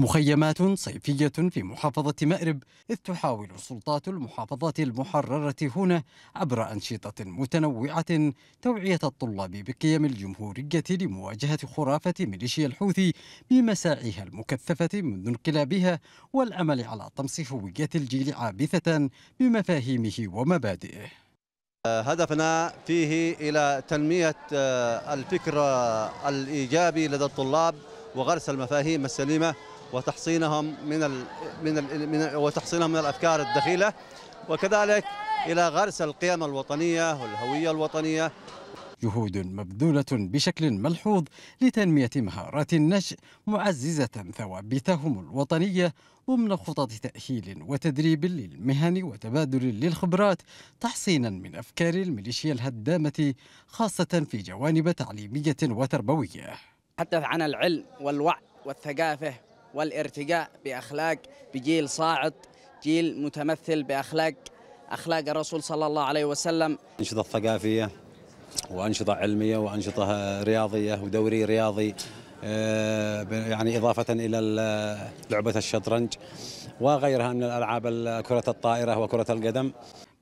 مخيمات صيفية في محافظة مأرب إذ تحاول سلطات المحافظة المحررة هنا عبر أنشطة متنوعة توعية الطلاب بقيم الجمهورية لمواجهة خرافة ميليشيا الحوثي بمساعيها المكثفة منذ انقلابها والعمل على طمس هوية الجيل عابثة بمفاهيمه ومبادئه آه، هدفنا فيه إلى تنمية آه، الفكر آه، الإيجابي لدى الطلاب وغرس المفاهيم السليمة وتحصينهم من من من وتحصينهم من الافكار الدخيله وكذلك الى غرس القيم الوطنيه والهويه الوطنيه جهود مبذولة بشكل ملحوظ لتنمية مهارات النشء معززة ثوابتهم الوطنية ضمن خطط تأهيل وتدريب للمهن وتبادل للخبرات تحصينا من أفكار الميليشيا الهدامة خاصة في جوانب تعليمية وتربوية حدث عن العلم والوعي والثقافة والارتقاء باخلاق بجيل صاعد جيل متمثل باخلاق اخلاق الرسول صلى الله عليه وسلم انشطه ثقافيه وانشطه علميه وانشطه رياضيه ودوري رياضي آه، يعني إضافة إلى لعبة الشطرنج وغيرها من الألعاب كرة الطائرة وكرة القدم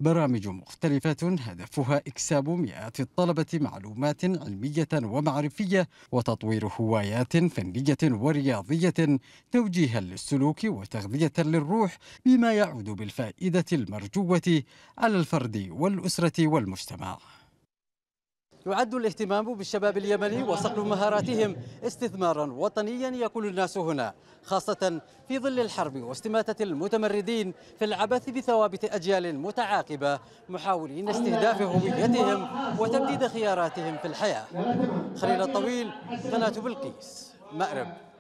برامج مختلفة هدفها إكساب مئات الطلبة معلومات علمية ومعرفية وتطوير هوايات فنية ورياضية توجيها للسلوك وتغذية للروح بما يعود بالفائدة المرجوة على الفرد والأسرة والمجتمع يعد الاهتمام بالشباب اليمني وصقل مهاراتهم استثمارا وطنيا يقول الناس هنا خاصة في ظل الحرب واستماتة المتمردين في العبث بثوابت أجيال متعاقبة محاولين استهداف هويتهم وتمديد خياراتهم في الحياة خليل الطويل قناة بلقيس مأرب